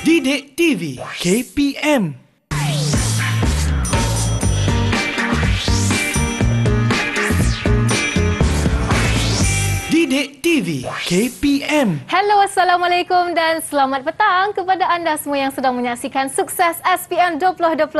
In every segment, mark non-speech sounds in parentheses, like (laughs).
Didik TV KPM KPM. Hello, Assalamualaikum dan selamat petang kepada anda semua yang sedang menyaksikan sukses SPM 2021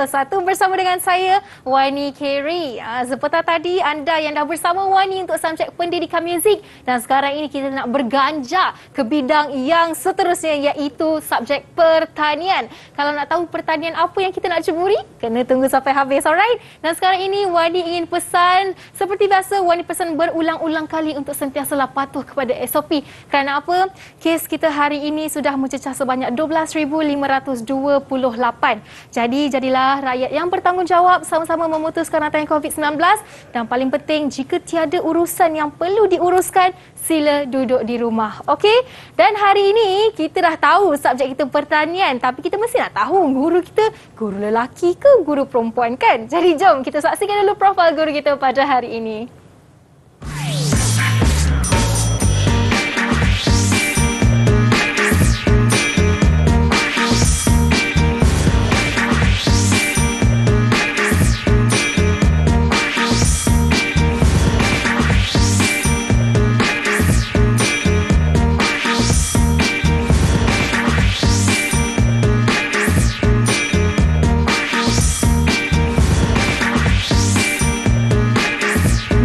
bersama dengan saya, Wani Kerry. Ah, seperti tadi, anda yang dah bersama Wani untuk subjek pendidikan muzik dan sekarang ini kita nak berganjak ke bidang yang seterusnya iaitu subjek pertanian. Kalau nak tahu pertanian apa yang kita nak ceburi, kena tunggu sampai habis, alright? Dan sekarang ini, Wani ingin pesan seperti biasa, Wani pesan berulang-ulang kali untuk sentiasa patuh kepada SOP. Kerana apa? Kes kita hari ini sudah mencecah sebanyak 12,528. Jadi, jadilah rakyat yang bertanggungjawab sama-sama memutuskan rantai COVID-19. Dan paling penting, jika tiada urusan yang perlu diuruskan, sila duduk di rumah. Okey? Dan hari ini, kita dah tahu subjek kita pertanian. Tapi kita mesti nak tahu guru kita, guru lelaki ke guru perempuan kan? Jadi, jom kita saksikan dulu profil guru kita pada hari ini.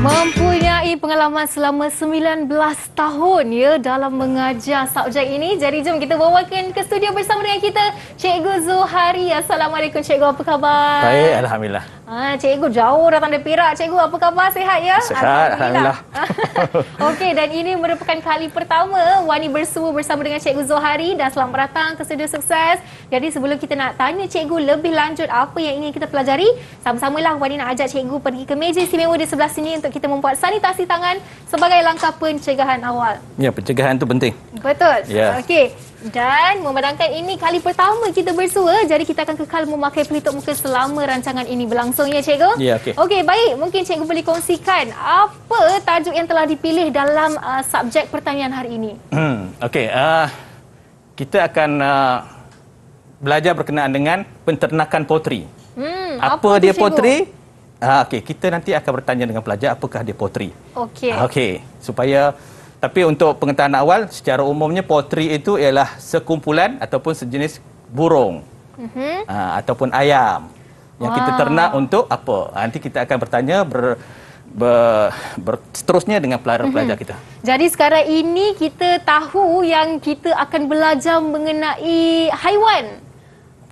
Mempunyai pengalaman selama 19 tahun ya dalam mengajar subjek ini. Jadi jom kita bawakan ke studio bersama dengan kita Cikgu Zuhari. Assalamualaikum Cikgu, apa khabar? Baik, Alhamdulillah. Ah, cikgu jauh datang dari Perak. Cikgu, apa khabar? Sihat ya? Sihat, Alhamdulillah. Alhamdulillah. (laughs) Okey, dan ini merupakan kali pertama Wani bersua bersama dengan Cikgu Zohari dan selamat datang ke studio sukses. Jadi sebelum kita nak tanya Cikgu lebih lanjut apa yang ingin kita pelajari, sama-samalah Wani nak ajak Cikgu pergi ke meja istimewa di sebelah sini untuk kita membuat sanitasi tangan sebagai langkah pencegahan awal. Ya, pencegahan itu penting. Betul. Yeah. Okey. Dan memandangkan ini kali pertama kita bersua jadi kita akan kekal memakai pelitup muka selama rancangan ini berlangsung ya cikgu. Ya okey. Okey baik mungkin cikgu boleh kongsikan apa tajuk yang telah dipilih dalam uh, subjek pertanian hari ini. Hmm, okey uh, kita akan uh, belajar berkenaan dengan penternakan potri. Hmm, apa, apa dia potri? Uh, okey kita nanti akan bertanya dengan pelajar apakah dia potri. Okey. Uh, okey supaya tapi untuk pengetahuan awal, secara umumnya poultry itu ialah sekumpulan ataupun sejenis burung. Uh Ataupun ayam. Yang wow. kita ternak untuk apa? Ha, nanti kita akan bertanya ber, ber, ber, seterusnya dengan pelajar-pelajar uh mhm. -huh. kita. Jadi sekarang ini kita tahu yang kita akan belajar mengenai haiwan.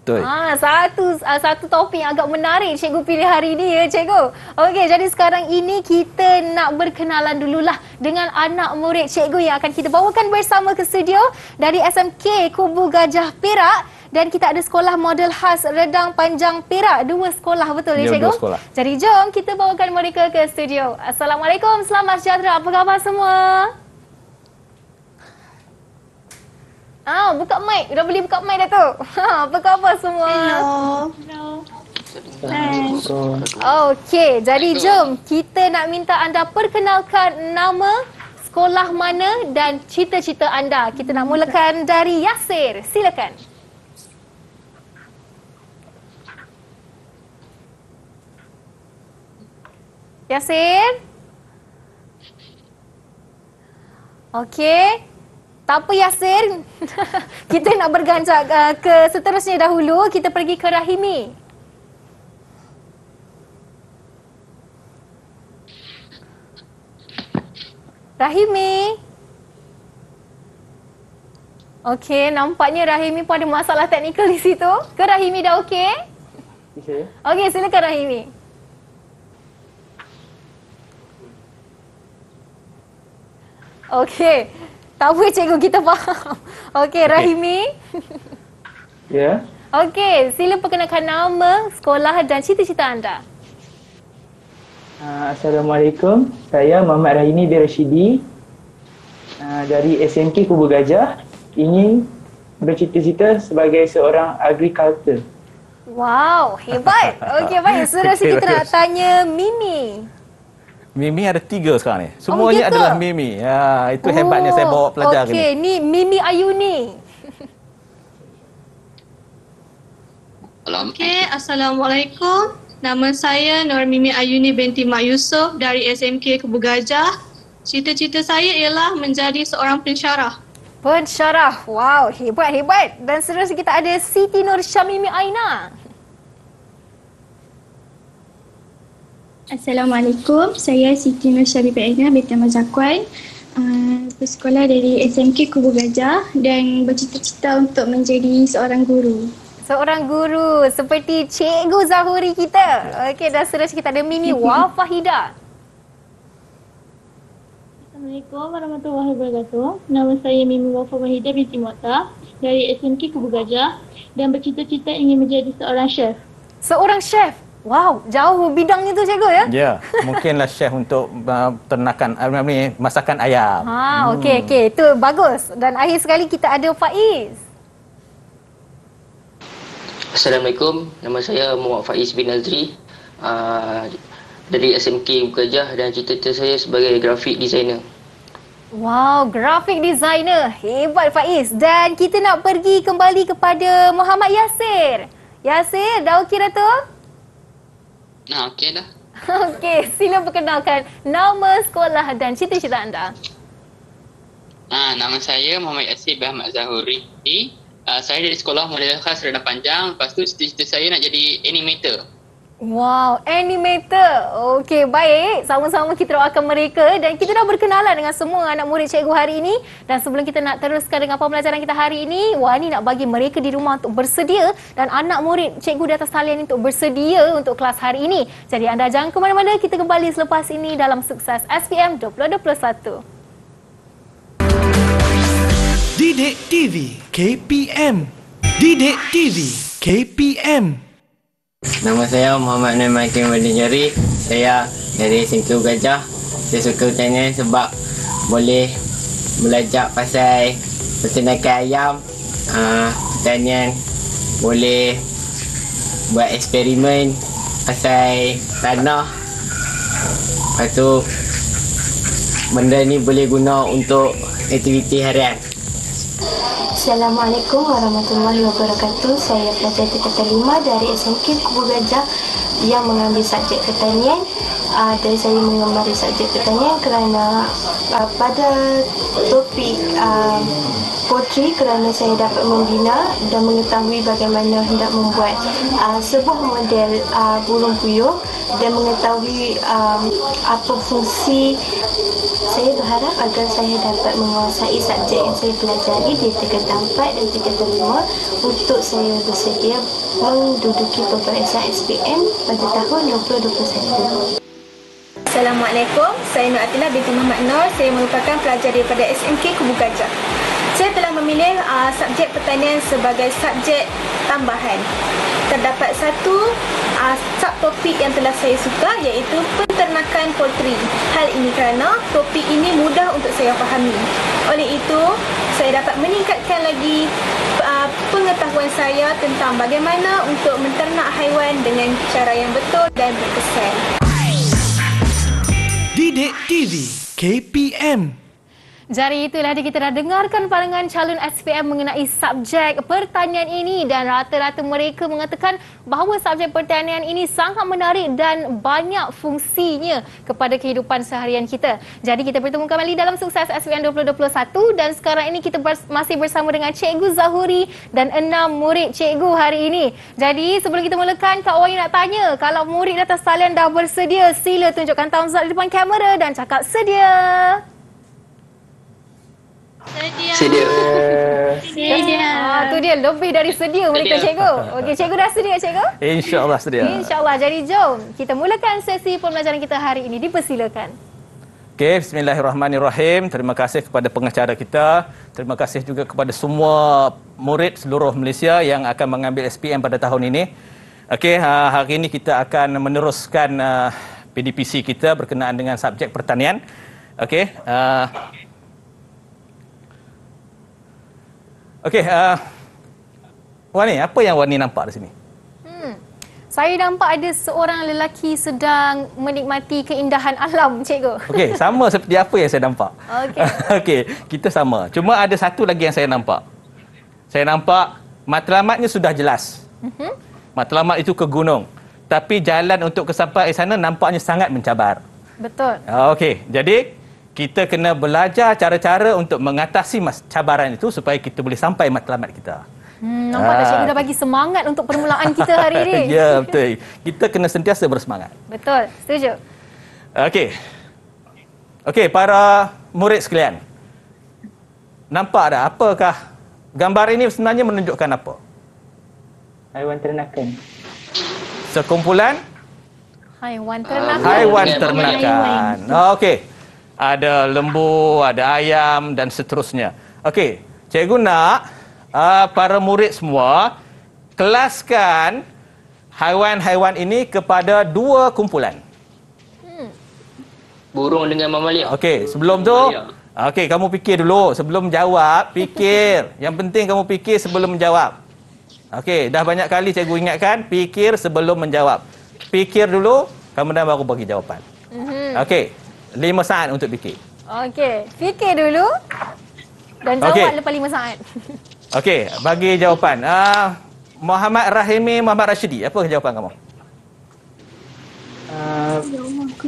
Betul. Ah, satu ah, satu topik yang agak menarik cikgu pilih hari ini ya cikgu. Okey, jadi sekarang ini kita nak berkenalan dululah dengan anak murid cikgu yang akan kita bawakan bersama ke studio dari SMK Kubu Gajah Perak dan kita ada sekolah model khas Redang Panjang Perak. Dua sekolah betul ya, ya cikgu? sekolah. Jadi jom kita bawakan mereka ke studio. Assalamualaikum, selamat sejahtera. Apa khabar semua? Ah, buka mic. Dah boleh buka mic dah tu. (laughs) Ha, apa khabar semua? Hello. Hello. Hi. Okey, jadi jom kita nak minta anda perkenalkan nama sekolah mana dan cita-cita anda. Kita nak mulakan dari Yasir. Silakan. Yasir? Okey. Tak apa Yasin. (laughs) kita nak bergancak uh, ke seterusnya dahulu. Kita pergi ke Rahimi. Rahimi. Okey, nampaknya Rahimi pun ada masalah teknikal di situ. Ke Rahimi dah okey? Okey. Okey, silakan Rahimi. Okey. Tak apa cikgu kita faham. (laughs) Okey Rahimi. Ya. Yeah. Okey, sila perkenalkan nama, sekolah dan cita-cita anda. Ah, Assalamualaikum. Saya Muhammad Rahimi bin Rashidi ah, dari SMK Kubu Gajah. Ingin bercita-cita sebagai seorang agriculture. Wow, hebat. (laughs) Okey, baik. Seterusnya kita nak tanya Mimi. Mimi ada tiga sekarang ni. Semuanya oh, adalah Mimi. Ya, itu oh, hebatnya saya bawa pelajar oh, okay. ni. Okey, ni Mimi Ayu ni. Okay, Assalamualaikum. Nama saya Nur Mimi Ayuni binti Mak Yusof dari SMK Kebu Gajah. Cita-cita saya ialah menjadi seorang pensyarah. Pensyarah, wow, hebat-hebat. Dan seterusnya kita ada Siti Nur Syamimi Aina. Assalamualaikum, saya Siti Nur Syarifah Aina binti Mazakwan uh, ah, bersekolah dari SMK Kubu Gajah dan bercita-cita untuk menjadi seorang guru Seorang guru seperti Cikgu Zahuri kita ya. Okey, dah seterusnya kita ada Mimi Wafahida Assalamualaikum warahmatullahi wabarakatuh Nama saya Mimi Wafahida binti Mota dari SMK Kubu Gajah dan bercita-cita ingin menjadi seorang chef Seorang chef? Wow, jauh bidang tu cikgu ya. Ya, yeah, mungkinlah chef untuk uh, ternakan uh, ni masakan ayam. Ha, hmm. okey okey, hmm. itu bagus. Dan akhir sekali kita ada Faiz. Assalamualaikum. Nama saya Muhammad Faiz bin Azri. Uh, dari SMK Bukajah dan cita-cita saya sebagai grafik designer. Wow, grafik designer. Hebat Faiz. Dan kita nak pergi kembali kepada Muhammad Yasir. Yasir, dah okey dah tu? Nah, okey dah. (laughs) okey, sila perkenalkan nama sekolah dan cita-cita anda. Ah, nama saya Muhammad Yassir bin Ahmad Zahuri. Uh, eh, ah, saya dari sekolah Mulia Khas Rendah Panjang. Lepas tu cita-cita saya nak jadi animator. Wow, animator. Okey, baik. Sama-sama kita doakan mereka dan kita dah berkenalan dengan semua anak murid cikgu hari ini. Dan sebelum kita nak teruskan dengan pembelajaran kita hari ini, Wani nak bagi mereka di rumah untuk bersedia dan anak murid cikgu di atas talian untuk bersedia untuk kelas hari ini. Jadi anda jangan ke mana-mana, kita kembali selepas ini dalam sukses SPM 2021. Didik TV KPM Didik TV KPM Nama saya Muhammad Nur Maikin Badi Saya dari Sengkiu Gajah. Saya suka hutan sebab boleh belajar pasal peternakan ayam. Uh, boleh buat eksperimen pasal tanah. Lepas tu, benda ni boleh guna untuk aktiviti harian. Assalamualaikum warahmatullahi wabarakatuh. Saya pelajar tingkatan 5 dari SMK Kubu Gajah yang mengambil subjek pertanian uh, dan saya mengemari subjek pertanian kerana uh, pada topik uh, poetry kerana saya dapat membina dan mengetahui bagaimana hendak membuat uh, sebuah model uh, burung puyuh dan mengetahui um, apa fungsi saya berharap agar saya dapat menguasai subjek yang saya pelajari di tingkat tempat dan tingkat terima untuk saya bersedia menduduki peperiksaan SPM pada tahun 2021. Assalamualaikum, saya Nur Atila binti Muhammad Nur. Saya merupakan pelajar daripada SMK Kubu Gajah. Saya telah memilih uh, subjek pertanian sebagai subjek tambahan. Terdapat satu uh, topik yang telah saya suka iaitu peternakan poultry. Hal ini kerana topik ini mudah untuk saya fahami. Oleh itu, saya dapat meningkatkan lagi uh, pengetahuan saya tentang bagaimana untuk menternak haiwan dengan cara yang betul dan berkesan. Bidik TV KPM dari itulah kita dah dengarkan pandangan calon SPM mengenai subjek pertanian ini dan rata-rata mereka mengatakan bahawa subjek pertanian ini sangat menarik dan banyak fungsinya kepada kehidupan seharian kita. Jadi kita bertemu kembali dalam sukses SPM 2021 dan sekarang ini kita masih bersama dengan Cikgu Zahuri dan enam murid Cikgu hari ini. Jadi sebelum kita mulakan, Kak Wai nak tanya kalau murid datang salian dah bersedia sila tunjukkan thumbs up di depan kamera dan cakap Sedia. Sedia. Sedia. Ah, tu dia lebih dari sedia mereka sedia. cikgu. Okey, cikgu dah sedia cikgu? Insya-Allah sedia. Insya-Allah. Jadi jom kita mulakan sesi pembelajaran kita hari ini. Dipersilakan. Okay, Bismillahirrahmanirrahim. Terima kasih kepada pengacara kita. Terima kasih juga kepada semua murid seluruh Malaysia yang akan mengambil SPM pada tahun ini. Okey, ha, hari ini kita akan meneruskan uh, PDPC kita berkenaan dengan subjek pertanian. Okey, uh, Okay, uh, Wani, apa yang Wani nampak di sini? Hmm. Saya nampak ada seorang lelaki sedang menikmati keindahan alam, cikgu. Okay, sama seperti apa yang saya nampak. Okay. (laughs) Okay, kita sama. Cuma ada satu lagi yang saya nampak. Saya nampak matlamatnya sudah jelas. Mm-hmm. Matlamat itu ke gunung. Tapi jalan untuk ke sana nampaknya sangat mencabar. Betul. Okay, jadi kita kena belajar cara-cara untuk mengatasi mas cabaran itu supaya kita boleh sampai matlamat kita. Hmm, nampak tak ah. Syekh dah bagi semangat untuk permulaan kita hari ini. (laughs) ya, betul. Kita kena sentiasa bersemangat. Betul, setuju. Okey. Okey, para murid sekalian. Nampak dah apakah gambar ini sebenarnya menunjukkan apa? Haiwan ternakan. Sekumpulan? Haiwan ternakan. Haiwan ternakan. Okey ada lembu, ada ayam dan seterusnya. Okey, cikgu nak uh, para murid semua kelaskan haiwan-haiwan ini kepada dua kumpulan. Hmm. Burung dengan mamalia. Okey, sebelum tu Okey, kamu fikir dulu sebelum jawab, fikir. (laughs) Yang penting kamu fikir sebelum menjawab. Okey, dah banyak kali cikgu ingatkan, fikir sebelum menjawab. Fikir dulu, kamu dah baru bagi jawapan. Mm-hmm. Okey. Lima saat untuk fikir. Okey, fikir dulu dan jawab okay. lepas 5 saat. (laughs) Okey, bagi jawapan. Uh, Muhammad Rahimi Muhammad Rashidi, apa jawapan kamu? Uh,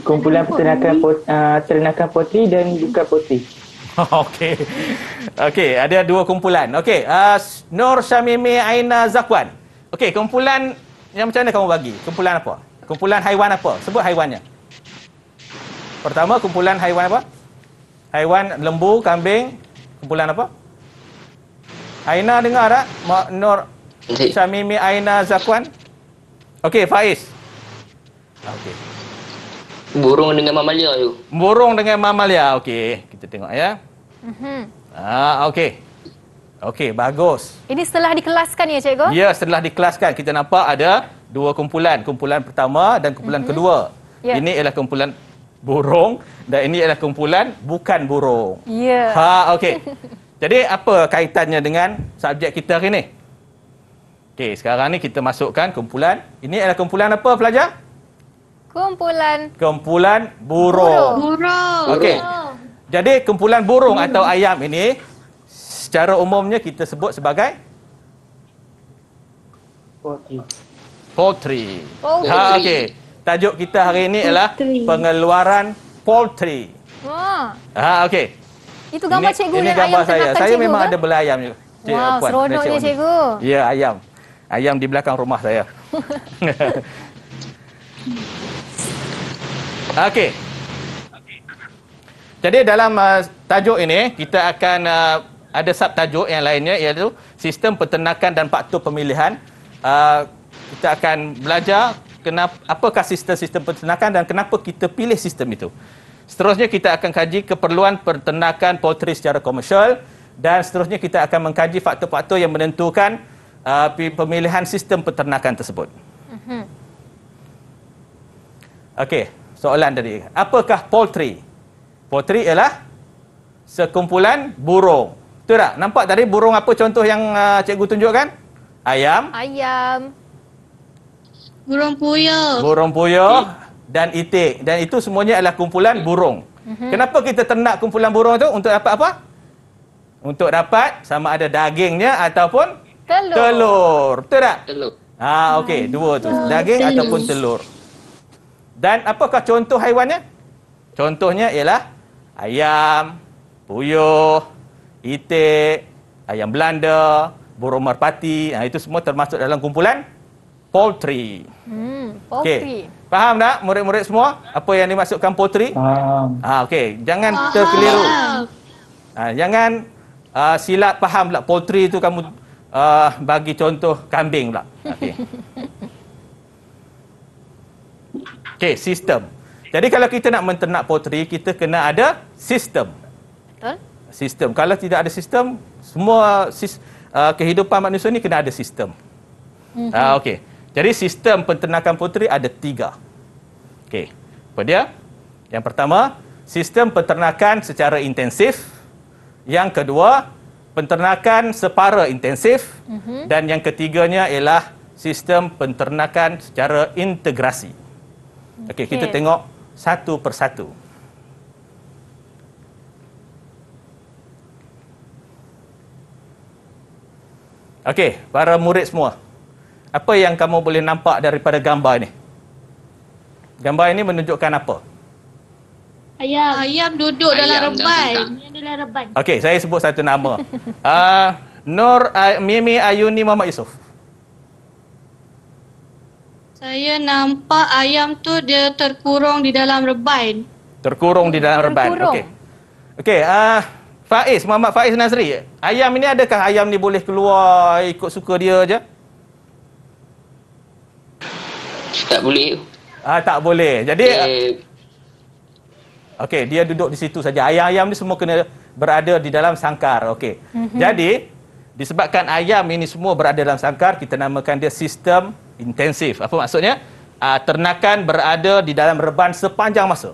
kumpulan peternakan uh, ternakan poteri dan buka poti. (laughs) Okey. Okey, ada dua kumpulan. Okey, uh, Nur Shamimi Aina Zakwan. Okey, kumpulan yang macam mana kamu bagi? Kumpulan apa? Kumpulan haiwan apa? Sebut haiwannya. Pertama kumpulan haiwan apa? Haiwan lembu, kambing, kumpulan apa? Aina dengar tak? Mak Nur Samimi Aina Zakwan. Okey, Faiz. Okey. Burung dengan mamalia tu. Burung dengan mamalia. Okey, kita tengok ya. Mhm. Ah, okey. Okey, bagus. Ini setelah dikelaskan ya, cikgu? Ya, setelah dikelaskan kita nampak ada dua kumpulan, kumpulan pertama dan kumpulan mm-hmm. kedua. Yeah. Ini ialah kumpulan burung dan ini adalah kumpulan bukan burung. Ya. Yeah. Ha okey. Jadi apa kaitannya dengan subjek kita hari ni? Okey, sekarang ni kita masukkan kumpulan. Ini adalah kumpulan apa pelajar? Kumpulan Kumpulan burung. Burung. Okey. Jadi kumpulan burung atau ayam ini secara umumnya kita sebut sebagai poultry. Poultry. Ha okey. Tajuk kita hari ini ialah pengeluaran poultry. Ah, ha, okey. Itu gambar ini, cikgu ini dan gambar saya. Saya cikgu memang kan? ada belah ayam juga. Cik wow, Puan, seronoknya cikgu. cikgu. Ya, ayam. Ayam di belakang rumah saya. okey. (laughs) Okey. Jadi dalam uh, tajuk ini kita akan uh, ada sub tajuk yang lainnya iaitu sistem peternakan dan faktor pemilihan. Uh, kita akan belajar kenapa apakah sistem-sistem peternakan dan kenapa kita pilih sistem itu. Seterusnya kita akan kaji keperluan peternakan poultry secara komersial dan seterusnya kita akan mengkaji faktor-faktor yang menentukan uh, pemilihan sistem peternakan tersebut. uh Okey, soalan tadi. Apakah poultry? Poultry ialah sekumpulan burung. Betul tak? Nampak tadi burung apa contoh yang uh, cikgu tunjukkan? Ayam. Ayam. Burung puyuh. Burung puyuh dan itik. Dan itu semuanya adalah kumpulan burung. Mhm. Kenapa kita ternak kumpulan burung tu? Untuk dapat apa? Untuk dapat sama ada dagingnya ataupun telur. telur. Betul tak? Telur. Ah, ha, okey, ah. dua tu. Ah, Daging telur. ataupun telur. Dan apakah contoh haiwannya? Contohnya ialah ayam, puyuh, itik, ayam belanda, burung merpati. Ah, ha, itu semua termasuk dalam kumpulan poultry. Hmm, poultry. Okay. Faham tak murid-murid semua apa yang dimaksudkan poultry? Faham. Ah, okey, jangan faham. terkeliru. Ah, jangan uh, ah, silap faham pula poultry tu kamu uh, bagi contoh kambing pula. Okey. Okey. sistem. Jadi kalau kita nak menternak poultry, kita kena ada sistem. Betul? Sistem. Kalau tidak ada sistem, semua sis, uh, kehidupan manusia ni kena ada sistem. Mhm. Ah, uh, okey. Jadi sistem penternakan poultry ada tiga. Okey. Apa dia? Yang pertama, sistem penternakan secara intensif. Yang kedua, penternakan separa intensif. Mm-hmm. Dan yang ketiganya ialah sistem penternakan secara integrasi. Okey, okay. kita tengok satu persatu. Okey, para murid semua apa yang kamu boleh nampak daripada gambar ini? Gambar ini menunjukkan apa? Ayam. Ayam duduk Ayam dalam reban. Ini adalah reban. Okey, saya sebut satu nama. (laughs) Ah, uh, Nur uh, Mimi Ayuni Mama Yusof. Saya nampak ayam tu dia terkurung di dalam reban. Terkurung di dalam reban. Okey. Okey, ah uh, Faiz Muhammad Faiz Nazri. Ayam ini adakah ayam ni boleh keluar ikut suka dia aje? Ah, tak boleh ah tak boleh jadi eh. okey dia duduk di situ saja ayam-ayam ni semua kena berada di dalam sangkar okey mm-hmm. jadi disebabkan ayam ini semua berada dalam sangkar kita namakan dia sistem intensif apa maksudnya ah, ternakan berada di dalam reban sepanjang masa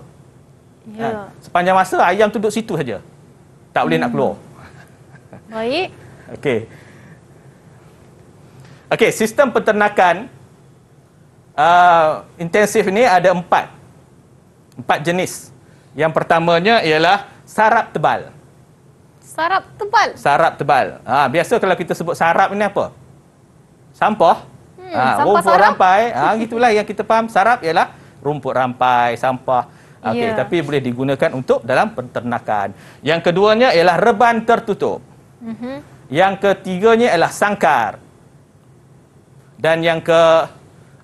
ya ah, sepanjang masa ayam tu duduk situ saja tak boleh mm. nak hmm. keluar baik okey okey sistem peternakan Ah, intensif ini ada empat. Empat jenis. Yang pertamanya ialah sarap tebal. Sarap tebal? Sarap tebal. Ha, biasa kalau kita sebut sarap ini apa? Sampah. Hmm, ha, sampah rumput sarap. rampai. Ha, (laughs) gitulah yang kita paham. Sarap ialah rumput rampai, sampah. Okay, yeah. Tapi boleh digunakan untuk dalam penternakan. Yang keduanya ialah reban tertutup. Mm-hmm. Yang ketiganya ialah sangkar. Dan yang ke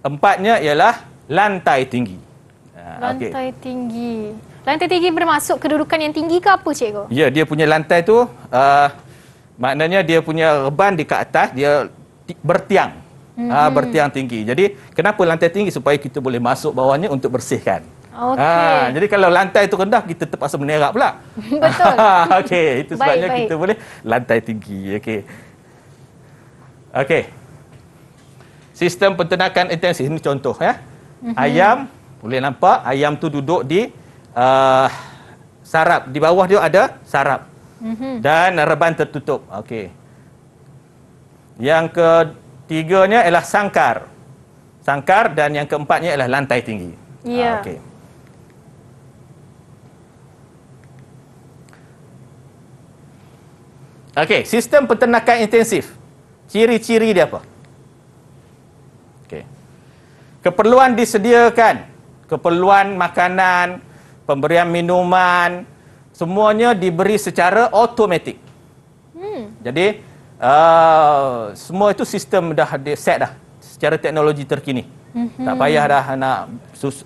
Empatnya ialah lantai tinggi. Ha, lantai okay. tinggi. Lantai tinggi bermaksud kedudukan yang tinggi ke apa cikgu? Ya, dia punya lantai tu uh, maknanya dia punya reban di kat atas, dia bertiang. hmm Uh, bertiang tinggi. Jadi, kenapa lantai tinggi? Supaya kita boleh masuk bawahnya untuk bersihkan. Okay. Ha, ah, jadi kalau lantai itu rendah kita terpaksa menerak pula. (laughs) Betul. (laughs) Okey, itu sebabnya baik, baik. kita boleh lantai tinggi. Okey. Okey sistem peternakan intensif ini contoh ya. Mm-hmm. Ayam boleh nampak ayam tu duduk di uh, sarap di bawah dia ada sarap. Mm-hmm. Dan reban tertutup. Okey. Yang ketiganya ialah sangkar. Sangkar dan yang keempatnya ialah lantai tinggi. Ya. Yeah. Uh, Okey. Okey, sistem peternakan intensif. Ciri-ciri dia apa? keperluan disediakan keperluan makanan pemberian minuman semuanya diberi secara automatik hmm. jadi uh, semua itu sistem dah set dah secara teknologi terkini hmm. tak payah dah nak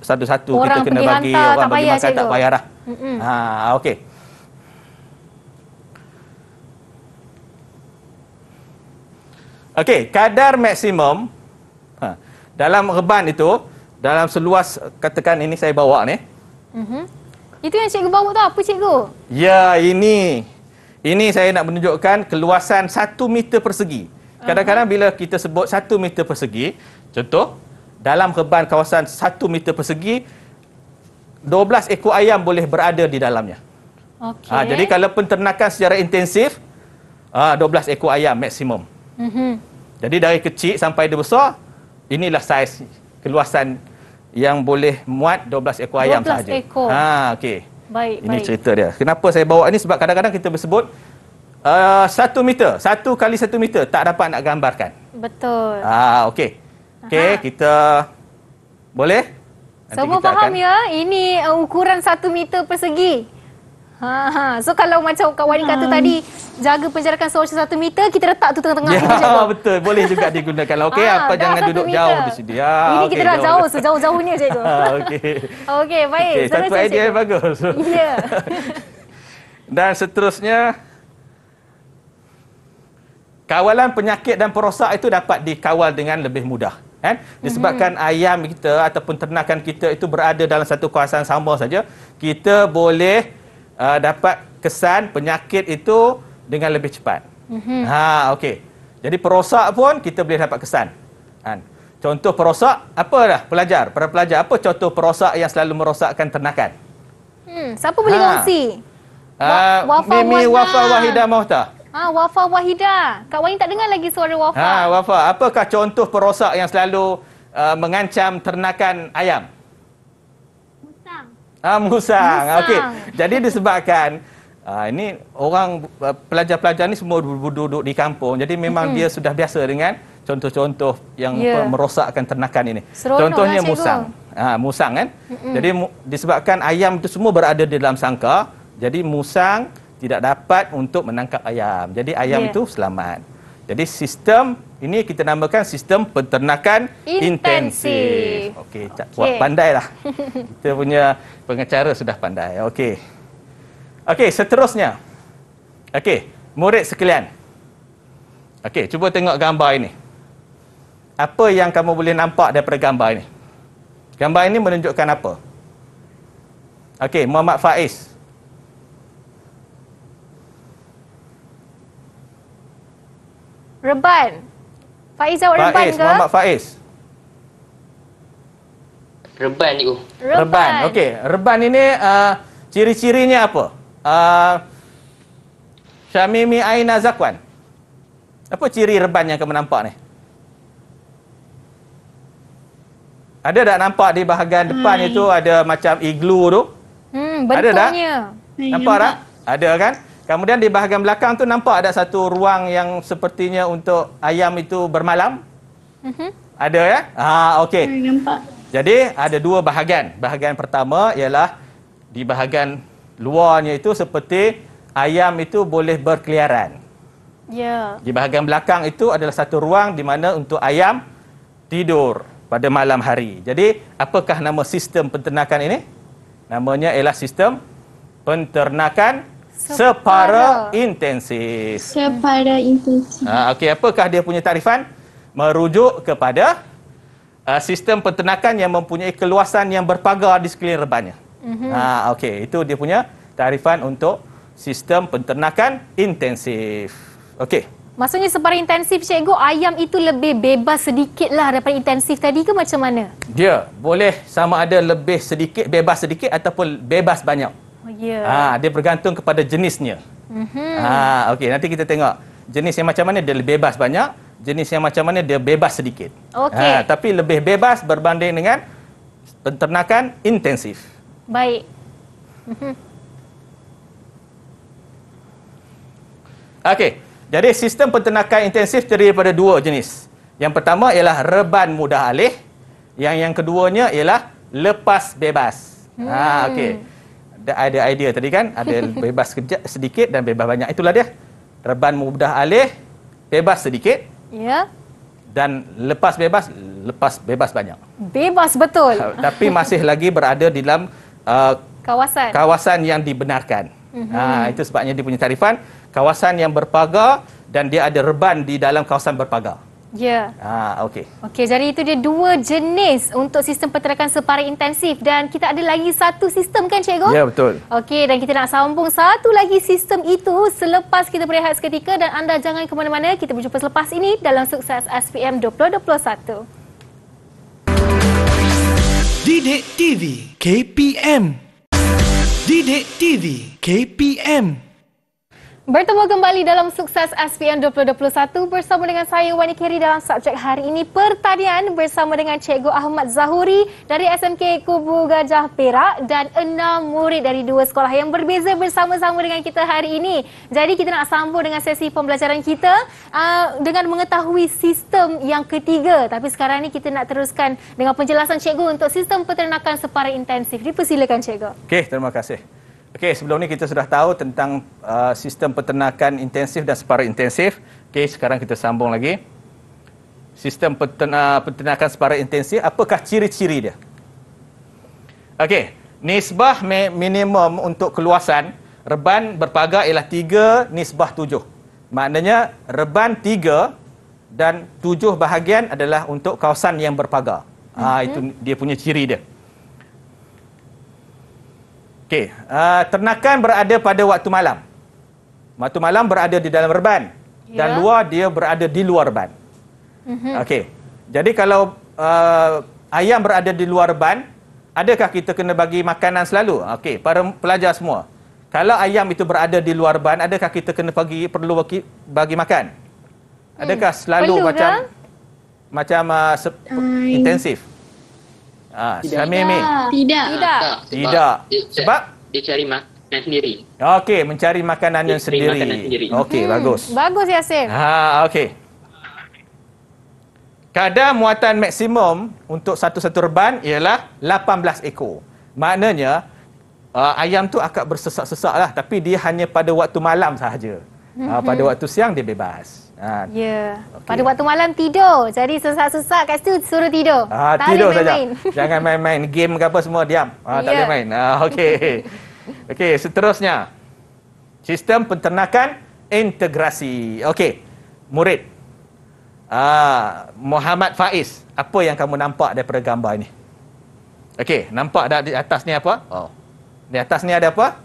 satu-satu orang kita kena bagi hantar, orang bagi makan tak payah dah hmm. ha, okay. Okey, kadar maksimum dalam reban itu dalam seluas katakan ini saya bawa ni. Mm-hmm. Itu yang cikgu bawa tu apa cikgu? Ya, ini. Ini saya nak menunjukkan keluasan satu meter persegi. Kadang-kadang bila kita sebut satu meter persegi, contoh dalam reban kawasan satu meter persegi 12 ekor ayam boleh berada di dalamnya. Okay. Ha, jadi kalau penternakan secara intensif, ha, 12 ekor ayam maksimum. Uh-huh. Jadi dari kecil sampai dia besar, inilah saiz keluasan yang boleh muat 12 ekor 12 ayam sahaja. 12 ekor. Ha, okey. Baik, Ini baik. cerita dia. Kenapa saya bawa ini Sebab kadang-kadang kita bersebut uh, satu uh, meter, satu kali satu meter tak dapat nak gambarkan. Betul. Ah, ha, okey. Okey, kita boleh? Semua kita faham akan... ya? Ini uh, ukuran satu meter persegi. Ha, ha. So kalau macam Kak Wani ha. kata hmm. tadi Jaga penjarakan sosial satu meter Kita letak tu tengah-tengah Ya (laughs) betul Boleh juga digunakan lah Okey ha, apa jangan duduk meter. jauh di sini ya, Ini okay, kita dah jauh Sejauh-jauhnya cikgu (laughs) ah, Okey Okey baik okay, Satu idea yang bagus (laughs) Ya Dan seterusnya Kawalan penyakit dan perosak itu dapat dikawal dengan lebih mudah Eh, disebabkan mm-hmm. ayam kita ataupun ternakan kita itu berada dalam satu kawasan sama saja, kita boleh uh, dapat kesan penyakit itu dengan lebih cepat. Mm -hmm. Ha, okey. Jadi perosak pun kita boleh dapat kesan. Kan? Contoh perosak apa dah pelajar? Para pelajar apa contoh perosak yang selalu merosakkan ternakan? Hmm, siapa boleh ha. kongsi? Uh, Wa Wafa Mimi Wafa Wahida Mohta. Ha, Wafa Wahida. Kak Wahin tak dengar lagi suara Wafa. Ha, Wafa, apakah contoh perosak yang selalu uh, mengancam ternakan ayam? Ah musang. musang. Okey. Jadi disebabkan uh, ini orang ah, pelajar-pelajar ni semua duduk di kampung. Jadi memang mm-hmm. dia sudah biasa dengan contoh-contoh yang yeah. Ya. merosakkan ternakan ini. Seronok lah, Contohnya lah, musang. Ah musang kan? Mm-hmm. Jadi disebabkan ayam itu semua berada di dalam sangka, jadi musang tidak dapat untuk menangkap ayam. Jadi ayam yeah. itu selamat. Jadi sistem ini kita namakan sistem penternakan intensif. intensif. Okey, okay. lah. (laughs) kita punya pengacara sudah pandai. Okey. Okey, seterusnya. Okey, murid sekalian. Okey, cuba tengok gambar ini. Apa yang kamu boleh nampak daripada gambar ini? Gambar ini menunjukkan apa? Okey, Muhammad Faiz. Reban. Faiz awak Reban Faiz, ke? Faiz. Reban ni. Reban. Reban. Okey, Reban ini uh, ciri-cirinya apa? Uh, Syamimi Aina Zakwan. Apa ciri Reban yang kamu nampak ni? Ada tak nampak di bahagian depan Hai. Hmm. itu ada macam iglu tu? Hmm, bentuknya. Ada tak? Nampak tak? Ada kan? Kemudian di bahagian belakang tu nampak ada satu ruang yang sepertinya untuk ayam itu bermalam. Uh-huh. Ada ya? Ha, okay. Hmm, nampak. Jadi ada dua bahagian. Bahagian pertama ialah di bahagian luarnya itu seperti ayam itu boleh berkeliaran. Ya. Yeah. Di bahagian belakang itu adalah satu ruang di mana untuk ayam tidur pada malam hari. Jadi apakah nama sistem penternakan ini? Namanya ialah sistem penternakan separa intensif. Separa intensif. Ha, Okey, apakah dia punya tarifan? Merujuk kepada uh, sistem peternakan yang mempunyai keluasan yang berpagar di sekeliling rebannya. Mm-hmm. Ha, Okey, itu dia punya tarifan untuk sistem peternakan intensif. Okey. Maksudnya separa intensif cikgu, ayam itu lebih bebas sedikit lah daripada intensif tadi ke macam mana? Dia boleh sama ada lebih sedikit, bebas sedikit ataupun bebas banyak yeah. Ya. ha, dia bergantung kepada jenisnya. Mm -hmm. Ah, ha, okay, nanti kita tengok jenis yang macam mana dia lebih bebas banyak, jenis yang macam mana dia bebas sedikit. Okay. Ha, ah, tapi lebih bebas berbanding dengan penternakan intensif. Baik. Mhm. okay, jadi sistem penternakan intensif terdiri daripada dua jenis. Yang pertama ialah reban mudah alih. Yang yang keduanya ialah lepas bebas. Ah, hmm. Ha, okay ada idea idea tadi kan ada (laughs) bebas kerja sedikit dan bebas banyak itulah dia reban mudah alih bebas sedikit ya yeah. dan lepas bebas lepas bebas banyak bebas betul ha, tapi masih lagi berada di dalam uh, kawasan kawasan yang dibenarkan mm-hmm. ha itu sebabnya dia punya tarifan kawasan yang berpagar dan dia ada reban di dalam kawasan berpagar Ya. Ah, okey. Okey, jadi itu dia dua jenis untuk sistem penterakan separa intensif dan kita ada lagi satu sistem kan cikgu? Ya, betul. Okey, dan kita nak sambung satu lagi sistem itu selepas kita berehat seketika dan anda jangan ke mana-mana. Kita berjumpa selepas ini dalam sukses SPM 2021. Didik TV KPM. Didik TV KPM. Bertemu kembali dalam sukses SPM 2021 bersama dengan saya Wani Keri dalam subjek hari ini pertanian bersama dengan Cikgu Ahmad Zahuri dari SMK Kubu Gajah Perak dan enam murid dari dua sekolah yang berbeza bersama-sama dengan kita hari ini. Jadi kita nak sambung dengan sesi pembelajaran kita uh, dengan mengetahui sistem yang ketiga tapi sekarang ini kita nak teruskan dengan penjelasan Cikgu untuk sistem peternakan separa intensif. Dipersilakan Cikgu. Okey, terima kasih. Okey, sebelum ni kita sudah tahu tentang uh, sistem peternakan intensif dan separa intensif. Okey, sekarang kita sambung lagi. Sistem peterna- peternakan separa intensif, apakah ciri-ciri dia? Okey, nisbah minimum untuk keluasan reban berpagar ialah 3 nisbah 7. Maknanya reban 3 dan 7 bahagian adalah untuk kawasan yang berpagar. Ah mm-hmm. ha, itu dia punya ciri dia. Okey, uh, ternakan berada pada waktu malam. Waktu malam berada di dalam reban yeah. dan luar dia berada di luar reban. Mm-hmm. Okey. Jadi kalau uh, ayam berada di luar reban, adakah kita kena bagi makanan selalu? Okey, para pelajar semua. Kalau ayam itu berada di luar reban, adakah kita kena bagi perlu bagi, bagi makan? Hmm. Adakah selalu Perlukah? macam macam uh, se- intensif? Ah, Tidak. Ah, Tidak. Tidak. Tidak. Tidak. Tidak. Sebab? Dia, dia cari makanan sendiri. Okey, mencari makanan yang sendiri. Okey, hmm. bagus. Bagus ya, Sim. Ha, okey. Kadar muatan maksimum untuk satu-satu reban ialah 18 ekor. Maknanya, uh, ayam tu agak bersesak-sesak lah. Tapi dia hanya pada waktu malam sahaja. Uh, pada mhm. waktu siang, dia bebas. Ha. Ya. Yeah. Okay. Pada waktu malam tidur. Jadi sesak-sesak kat situ suruh tidur. Ha, tak tidur main saja. Main. (laughs) Jangan main-main game ke apa semua diam. Ha, tak ya. boleh main. Ha, okey. (laughs) Okey, seterusnya. Sistem penternakan integrasi. Okey. Murid. ha, Muhammad Faiz, apa yang kamu nampak daripada gambar ini? Okey, nampak dah di atas ni apa? Oh. Di atas ni ada apa?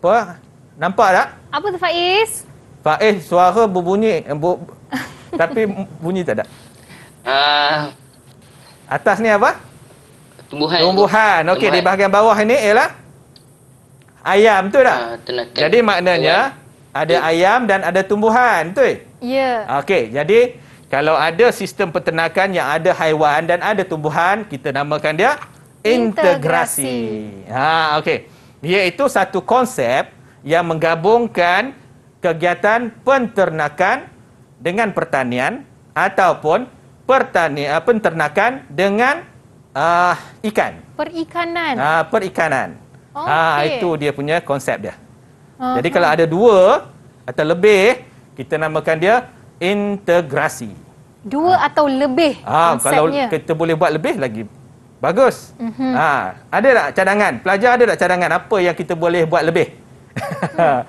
Apa? Nampak tak? Apa tu Faiz? Faiz suara berbunyi eh, bu, (laughs) tapi bunyi tak ada. Uh, atas ni apa? Tumbuhan. Tumbuhan. Okey, di bahagian bawah ni ialah ayam tu, tak? Uh, jadi maknanya tumbuhan. ada ya. ayam dan ada tumbuhan tu. Ya. Yeah. Okey, jadi kalau ada sistem peternakan yang ada haiwan dan ada tumbuhan, kita namakan dia integrasi. integrasi. Ha, okey. Iaitu satu konsep yang menggabungkan kegiatan penternakan dengan pertanian ataupun pertanian eh, penternakan dengan uh, ikan. Perikanan. Ah uh, perikanan. Okay. Ah itu dia punya konsep dia. Uh-huh. Jadi kalau ada dua atau lebih kita namakan dia integrasi. Dua ha. atau lebih ha, konsepnya. Kalau kita boleh buat lebih lagi bagus. Uh-huh. Ha, ada tak cadangan? Pelajar ada tak cadangan apa yang kita boleh buat lebih? (laughs)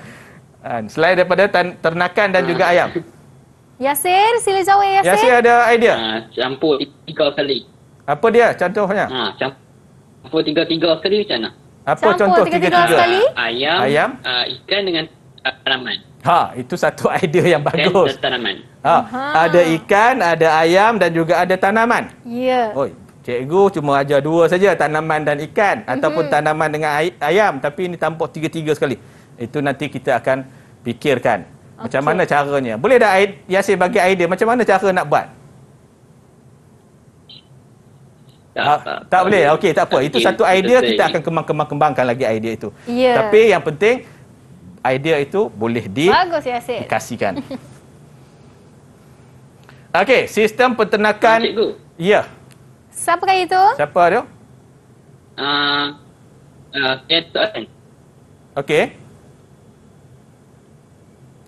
Kan? Selain daripada ternakan dan juga ayam. Yasir, sila jawab eh, Yasir. Yasir ada idea? Uh, campur tiga kali. Apa dia contohnya? uh, campur tiga-tiga kali. macam mana? Apa campur contoh tiga-tiga sekali? Uh, ayam, ayam. Uh, ikan dengan tanaman. Ha, itu satu (laughs) idea yang bagus. Ikan dan tanaman. Ha, uh-huh. ada ikan, ada ayam dan juga ada tanaman. Ya. Yeah. Oi, cikgu cuma ajar dua saja, tanaman dan ikan. Mhm. Ataupun mm-hmm. tanaman dengan ayam. Tapi ini tampuk tiga-tiga sekali. Itu nanti kita akan fikirkan okay. macam mana caranya. Boleh tak Yasir bagi idea macam mana cara nak buat? Tak, ha? tak, tak, tak boleh. Okey, tak apa. Itu satu idea kita akan kembang-kembangkan lagi idea itu. Yeah. Tapi yang penting idea itu boleh di Bagus Yasir. Dikasihkan. (laughs) Okey, sistem peternakan. Ya. Yeah. Siapa kali itu? Siapa dia? Ah, uh, uh, Okey.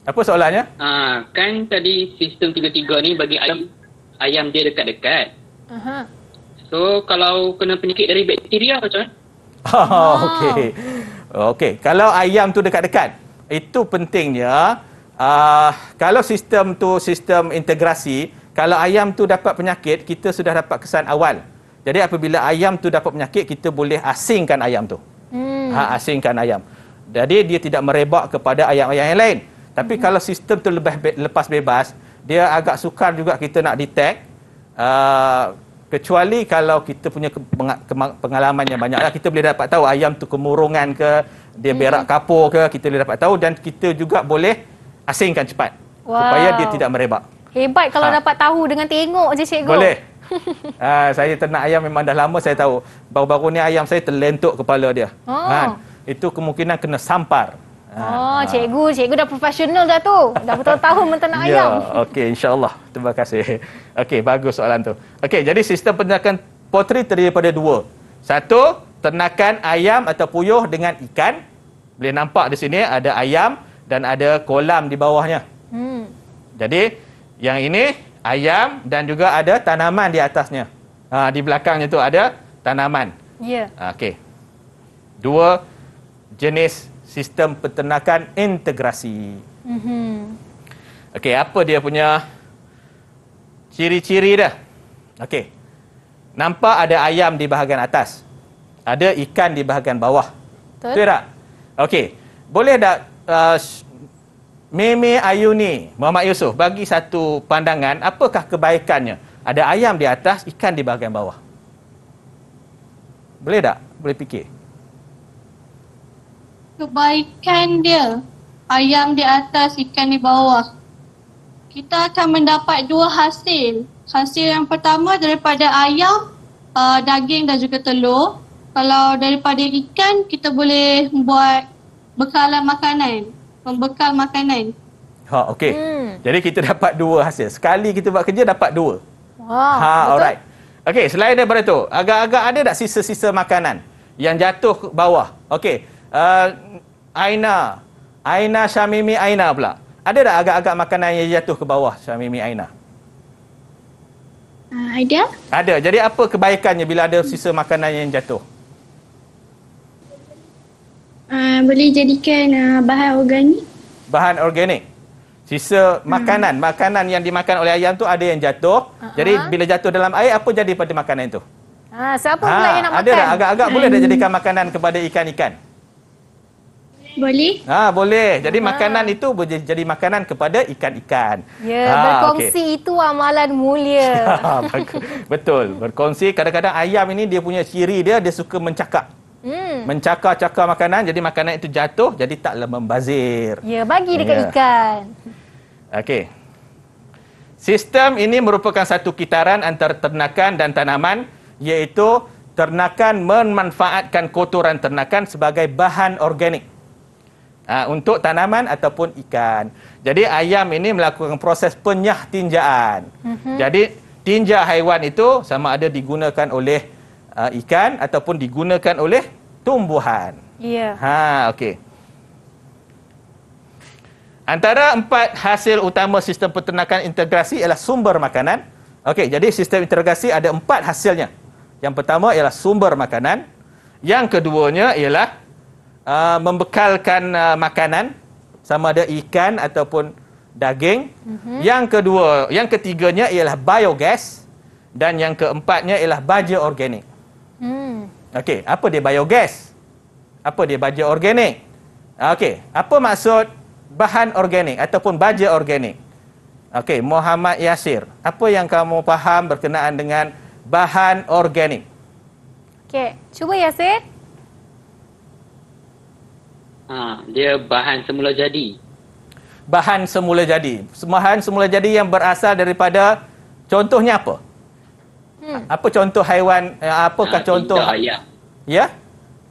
Apa soalannya? Ha, kan tadi sistem tiga-tiga ni bagi ayam, ayam dia dekat-dekat. Aha. So, kalau kena penyakit dari bakteria macam mana? Oh, ah, wow. (laughs) okey. Okey, kalau ayam tu dekat-dekat, itu pentingnya. Uh, kalau sistem tu sistem integrasi, kalau ayam tu dapat penyakit, kita sudah dapat kesan awal. Jadi apabila ayam tu dapat penyakit, kita boleh asingkan ayam tu. Hmm. Ha, asingkan ayam. Jadi dia tidak merebak kepada ayam-ayam yang lain. Tapi mm-hmm. kalau sistem tu lebih be- lepas bebas, dia agak sukar juga kita nak detect. Uh, kecuali kalau kita punya ke- ke- pengalaman yang banyak. Lah. Kita boleh dapat tahu ayam tu kemurungan ke, dia hmm. berak mm-hmm. kapur ke, kita boleh dapat tahu. Dan kita juga boleh asingkan cepat. Wow. Supaya dia tidak merebak. Hebat kalau ha. dapat tahu dengan tengok je cikgu. Boleh. uh, (laughs) saya ternak ayam memang dah lama saya tahu. Baru-baru ni ayam saya terlentuk kepala dia. Oh. Ha. Itu kemungkinan kena sampar. Ah, oh, ah. cikgu, cikgu dah profesional dah tu. Dah bertahun-tahun (laughs) menternak ya, ayam. Ya, okey, insyaAllah. Terima kasih. (laughs) Okey, bagus soalan tu. Okey, jadi sistem peternakan potri terdiri daripada dua. Satu, ternakan ayam atau puyuh dengan ikan. Boleh nampak di sini ada ayam dan ada kolam di bawahnya. Hmm. Jadi, yang ini ayam dan juga ada tanaman di atasnya. Ha, di belakangnya tu ada tanaman. Ya. Yeah. Okey. Dua jenis sistem peternakan integrasi. Mm-hmm. Okey, apa dia punya ciri-ciri dia? Okey, nampak ada ayam di bahagian atas, ada ikan di bahagian bawah. Betul tak? Okey, boleh tak uh, Meme Ayuni, Muhammad Yusuf, bagi satu pandangan, apakah kebaikannya? Ada ayam di atas, ikan di bahagian bawah. Boleh tak? Boleh fikir? kebaikan dia ayam di atas ikan di bawah kita akan mendapat dua hasil hasil yang pertama daripada ayam uh, daging dan juga telur kalau daripada ikan kita boleh buat bekalan makanan membekal makanan ha okey hmm. jadi kita dapat dua hasil sekali kita buat kerja dapat dua wah ha betul. alright okey selain daripada tu agak-agak ada tak sisa-sisa makanan yang jatuh bawah okey uh, Aina Aina Syamimi Aina pula Ada tak agak-agak makanan yang jatuh ke bawah Syamimi Aina uh, Ada Ada jadi apa kebaikannya bila ada sisa makanan yang jatuh uh, Boleh jadikan uh, bahan organik Bahan organik Sisa hmm. makanan hmm. Makanan yang dimakan oleh ayam tu ada yang jatuh uh-huh. Jadi bila jatuh dalam air apa jadi pada makanan itu? Ah, siapa ha, pula yang nak ada makan? Ada agak-agak boleh dah hmm. jadikan makanan kepada ikan-ikan. Boleh. Ha, boleh. Jadi ha. makanan itu boleh jadi makanan kepada ikan-ikan. Ya, ha, berkongsi okay. itu amalan mulia. Ha, (laughs) betul. Berkongsi kadang-kadang ayam ini dia punya ciri dia dia suka mencakap. Hmm. Mencakar-cakar makanan jadi makanan itu jatuh jadi tak membazir. Ya, bagi dekat ya. ikan. Okey. Sistem ini merupakan satu kitaran antara ternakan dan tanaman iaitu ternakan memanfaatkan kotoran ternakan sebagai bahan organik. Ah, untuk tanaman ataupun ikan. Jadi ayam ini melakukan proses penyah tinjaan. Mm-hmm. Jadi tinja haiwan itu sama ada digunakan oleh uh, ikan ataupun digunakan oleh tumbuhan. Ya. Yeah. Ha okey. Antara empat hasil utama sistem peternakan integrasi ialah sumber makanan. Okey, jadi sistem integrasi ada empat hasilnya. Yang pertama ialah sumber makanan, yang keduanya ialah Ah, membekalkan uh, makanan sama ada ikan ataupun daging. Mm-hmm. Yang kedua, yang ketiganya ialah biogas dan yang keempatnya ialah baja organik. Mm. Okey, apa dia biogas? Apa dia baja organik? Ah, okey, apa maksud bahan organik ataupun baja organik? Okey, Muhammad Yasir, apa yang kamu faham berkenaan dengan bahan organik? Okey, cuba Yasir. Ha, dia bahan semula jadi. Bahan semula jadi. Bahan semula jadi yang berasal daripada contohnya apa? Hmm. Apa contoh haiwan eh, apakah ha, contoh? ayam. Ya.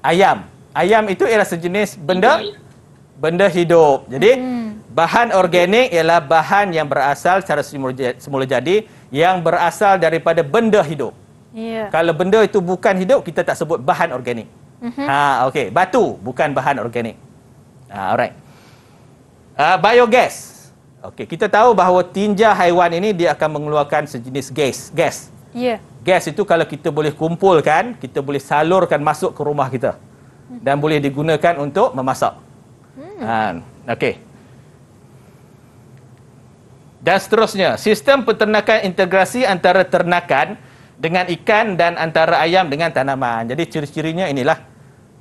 Ayam. Ayam itu ialah sejenis benda tidak, benda hidup. Jadi hmm. bahan organik ialah bahan yang berasal secara semula jadi yang berasal daripada benda hidup. Yeah. Kalau benda itu bukan hidup kita tak sebut bahan organik. Mm-hmm. Ha okey, batu bukan bahan organik. Uh, alright. Uh, biogas. Okey, kita tahu bahawa tinja haiwan ini dia akan mengeluarkan sejenis gas, gas. Ya. Yeah. Gas itu kalau kita boleh kumpulkan, kita boleh salurkan masuk ke rumah kita hmm. dan boleh digunakan untuk memasak. Hmm. Uh, okey. Dan seterusnya, sistem peternakan integrasi antara ternakan dengan ikan dan antara ayam dengan tanaman. Jadi ciri-cirinya inilah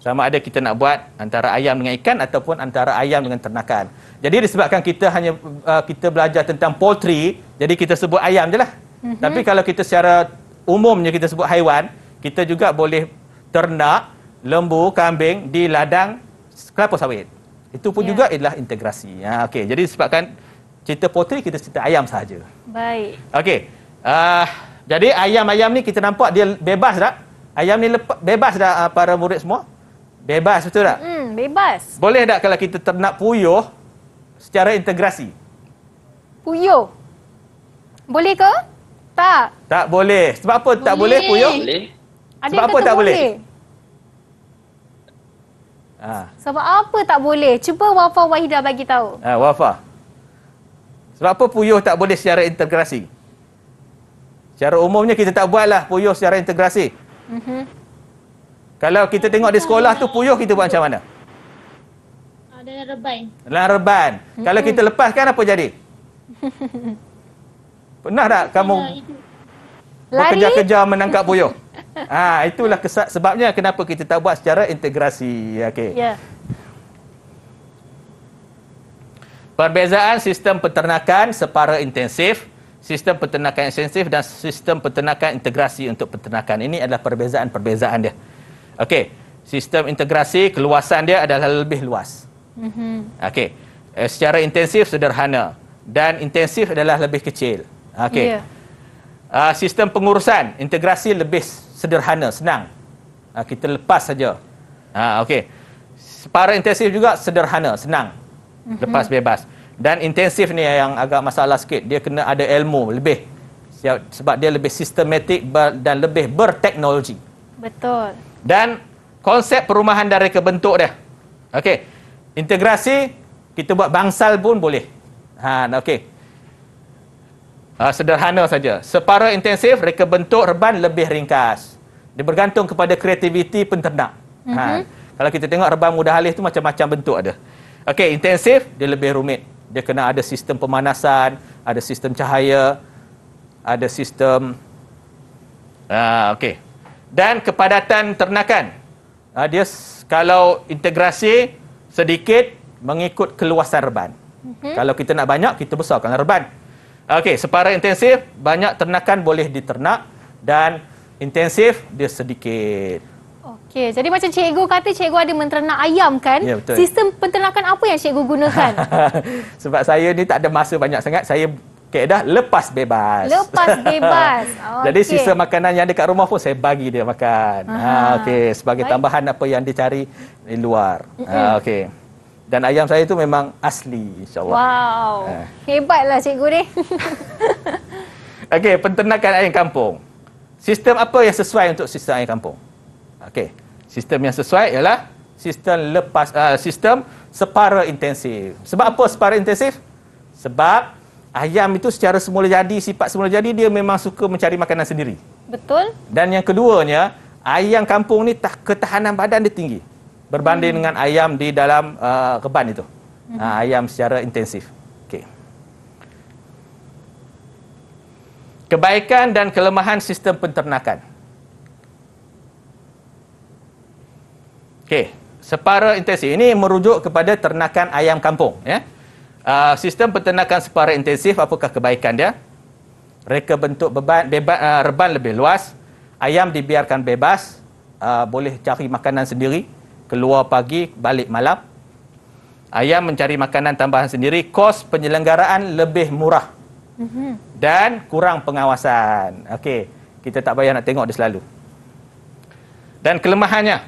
sama ada kita nak buat antara ayam dengan ikan ataupun antara ayam dengan ternakan. Jadi disebabkan kita hanya uh, kita belajar tentang poultry, jadi kita sebut ayam je lah. Mm-hmm. Tapi kalau kita secara umumnya kita sebut haiwan, kita juga boleh ternak lembu, kambing di ladang kelapa sawit. Itu pun yeah. juga adalah integrasi. Ha, okay. Jadi disebabkan cerita poultry, kita cerita ayam sahaja. Baik. Okay. Uh, ah, jadi ayam-ayam ni kita nampak dia bebas tak? Ayam ni lepa- bebas dah para murid semua. Bebas betul tak? Hmm, bebas. Boleh tak kalau kita ternak puyuh secara integrasi? Puyuh. Boleh ke? Tak. Tak boleh. Sebab apa boleh. tak boleh puyuh? Boleh. Sebab apa tak boleh? boleh? Ha. Sebab apa tak boleh? Cuba Wafa Wahidah bagi tahu. Ha, Wafa. Sebab apa puyuh tak boleh secara integrasi? Secara umumnya kita tak buatlah puyuh secara integrasi. Mhm. uh kalau kita tengok di sekolah tu puyuh kita buat macam mana? Ada ah, reban. Dalam reban. Kalau kita lepaskan apa jadi? (laughs) Pernah tak kamu bekerja-kerja (laughs) menangkap puyuh? Ha, (laughs) itulah kesat, sebabnya kenapa kita tak buat secara integrasi. Okay. Ya. Yeah. Perbezaan sistem peternakan separa intensif, sistem peternakan intensif dan sistem peternakan integrasi untuk peternakan. Ini adalah perbezaan-perbezaan dia. Okey, sistem integrasi keluasan dia adalah lebih luas. mm Okey, eh, secara intensif sederhana dan intensif adalah lebih kecil. Okey, yeah. Ya. uh, sistem pengurusan integrasi lebih sederhana senang. Uh, kita lepas saja. Uh, Okey, separa intensif juga sederhana senang mm-hmm. lepas bebas dan intensif ni yang agak masalah sikit dia kena ada ilmu lebih sebab dia lebih sistematik dan lebih berteknologi. Betul. Dan konsep perumahan dari kebentuk dia. Okey. Integrasi kita buat bangsal pun boleh. Ha okey. Uh, sederhana saja. Separa intensif reka bentuk reban lebih ringkas. Dia bergantung kepada kreativiti penternak. Mm-hmm. Ha. Mhm. Kalau kita tengok reban mudah halih tu macam-macam bentuk ada. Okey, intensif dia lebih rumit. Dia kena ada sistem pemanasan, ada sistem cahaya, ada sistem Ah okey dan kepadatan ternakan. Ha, dia kalau integrasi sedikit mengikut keluasan reban. Mm-hmm. Kalau kita nak banyak, kita besarkan reban. Okey, separa intensif, banyak ternakan boleh diternak dan intensif dia sedikit. Okey, jadi macam cikgu kata cikgu ada menternak ayam kan? Ya, betul. Sistem penternakan apa yang cikgu gunakan? (laughs) Sebab saya ni tak ada masa banyak sangat, saya Kaedah lepas bebas. Lepas (laughs) bebas. Oh, Jadi okay. sisa makanan yang dekat rumah pun saya bagi dia makan. Ha, okay. Sebagai Baik. tambahan apa yang dia cari di luar. Ha, okay. Dan ayam saya itu memang asli Wow. Ha. Hebatlah cikgu ni. (laughs) okay, penternakan ayam kampung. Sistem apa yang sesuai untuk sistem ayam kampung? Okay. Sistem yang sesuai ialah sistem lepas uh, sistem separa intensif. Sebab apa separa intensif? Sebab Ayam itu secara semula jadi, sifat semula jadi dia memang suka mencari makanan sendiri. Betul. Dan yang keduanya, ayam kampung ni tak ketahanan badan dia tinggi berbanding hmm. dengan ayam di dalam uh, reban itu. Hmm. Uh, ayam secara intensif. Okay. Kebaikan dan kelemahan sistem penternakan. Okay, separa intensif ini merujuk kepada ternakan ayam kampung, ya. Yeah? Ah, sistem peternakan separa intensif apakah kebaikan dia? Reka bentuk beban bebat, uh, ah, reban lebih luas, ayam dibiarkan bebas, uh, boleh cari makanan sendiri, keluar pagi, balik malam. Ayam mencari makanan tambahan sendiri, kos penyelenggaraan lebih murah. Mhm. Dan kurang pengawasan. Okey, kita tak payah nak tengok dia selalu. Dan kelemahannya,